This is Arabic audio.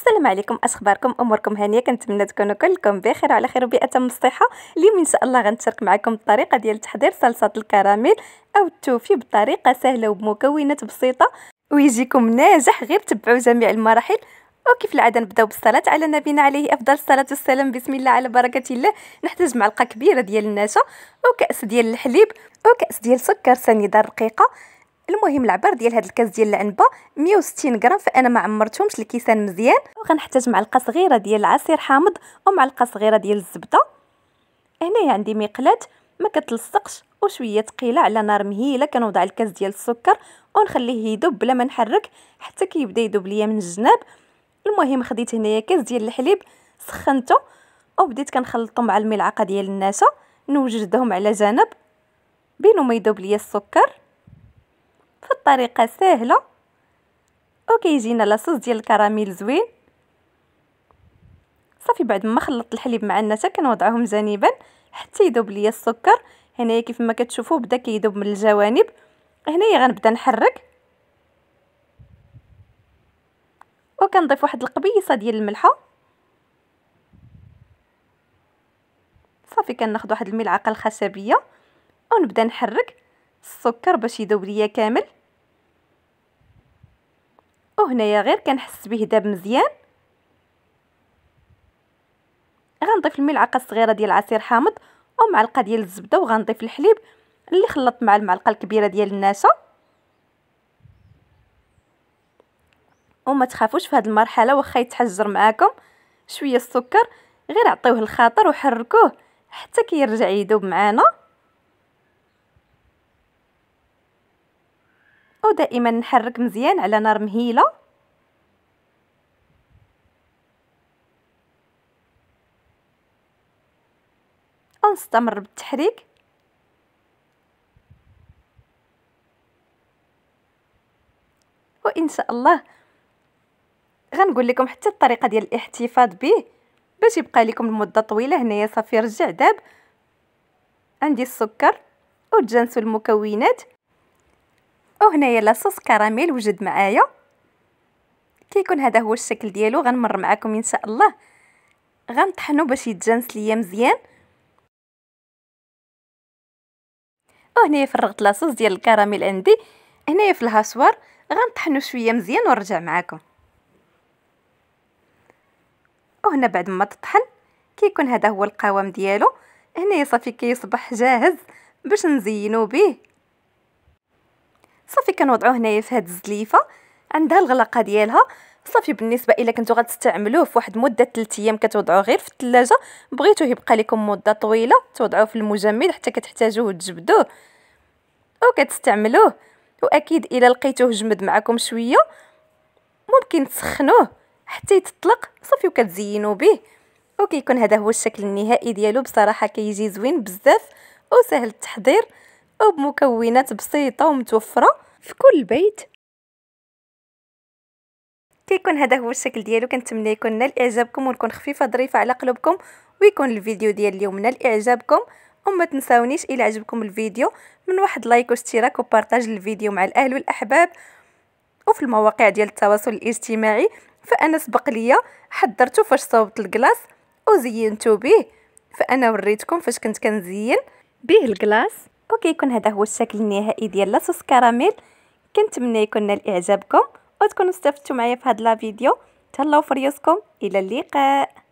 السلام عليكم اخباركم اموركم هانيه كنتمنى تكونوا كلكم بخير وعلى خير وبأتم الصحه اليوم ان شاء الله غنشارك معكم الطريقه ديال تحضير صلصه الكراميل او التوفي بطريقه سهله وبمكونات بسيطه ويجيكم ناجح غير تبعوا جميع المراحل وكيف العاده نبداو بالصلاه على نبينا عليه افضل الصلاه والسلام بسم الله على بركه الله نحتاج معلقه كبيره ديال النشا وكاس ديال الحليب وكاس ديال سكر سنيده رقيقه المهم العبر ديال هاد الكاس ديال العنبه 160 غرام فانا ما عمرتهمش الكيسان مزيان وغنحتاج معلقه صغيره ديال العصير حامض ومعلقه صغيره ديال الزبده هنايا عندي مقلات ما كتلصقش وشويه ثقيله على نار مهيله كنوضع الكاس ديال السكر ونخليه يذوب بلا ما نحرك حتى كيبدا يذوب ليا من الجناب المهم خديت هنايا كاس ديال الحليب سخنته وبديت كنخلطو مع الملعقه ديال النشا نوجدهم على جنب بينو ما يذوب ليا السكر بطريقه سهله وكيجينا لاصوص ديال الكراميل زوين صافي بعد ما خلطت الحليب مع النتا كنوضعهم جانبا حتى يذوب ليا السكر هنايا كيف ما كتشوفوا بدا كيذوب من الجوانب هنايا غنبدا نحرك وكنضيف واحد القبيصه ديال الملحه صافي كناخذ واحد الملعقه الخشبيه ونبدا نحرك السكر باش يذوب ليا كامل وهنايا غير كنحس به داب مزيان غنضيف الملعقه الصغيره ديال العصير حامض ومعلقه ديال الزبده وغنضيف الحليب اللي خلطت مع المعلقه الكبيره ديال النشا وما تخافوش في هذه المرحله واخا يتحجر معاكم شويه السكر غير عطيوه الخاطر وحركوه حتى كيرجع يدوب معانا ودائما نحرك مزيان على نار مهيله ونستمر بالتحريك وان شاء الله غنقول لكم حتى الطريقه ديال الاحتفاظ به باش يبقى لكم لمده طويله هنايا صافي رجع داب عندي السكر والدجنس المكونات وهنايا لاصوص كراميل وجد معايا كيكون هذا هو الشكل ديالو غنمر معكم ان شاء الله غنطحنو باش يتجانس ليا مزيان وهنايا فرغت لاصوص ديال الكراميل عندي هنايا في الهاسوار غنطحنو شويه مزيان ونرجع معكم وهنا بعد ما تطحن كيكون هذا هو القوام ديالو هنايا صافي كيصبح جاهز باش نزينو به كنوضعوه هنايا في هاد الزليفه عندها الغلقه ديالها صافي بالنسبه الا كنتو غتستعملوه في واحد مده 3 ايام كتوضعوه غير في الثلاجه بغيتوه يبقى لكم مده طويله توضعوه في المجمد حتى كتحتاجوه وتجبدوه وكتستعملوه واكيد الا لقيتوه جمد معكم شويه ممكن تسخنوه حتى يتطلق صافي وكتزينوا به وكيكون هذا هو الشكل النهائي ديالو بصراحه كيجي زوين بزاف وسهل التحضير وبمكونات بسيطه ومتوفره في كل بيت كيكون هذا هو الشكل ديالو كنتمنى يكون نال اعجابكم ونكون خفيفه ظريفه على قلوبكم ويكون الفيديو ديال اليوم نال اعجابكم وما تنساونيش الى عجبكم الفيديو من واحد لايك واشتراك وبارطاج الفيديو مع الاهل والاحباب وفي المواقع ديال التواصل الاجتماعي فانا سبق ليا حضرتو فاش صوبت الكلاص وزينتو به فانا وريتكم فاش كنت كنزين به الكلاص وكيكون هذا هو الشكل النهائي ديال لاصوص كراميل كنتمنى يكون نال اعجابكم وتكونوا استفدتوا معايا في هذا الفيديو تهلاو في ريوسكم الى اللقاء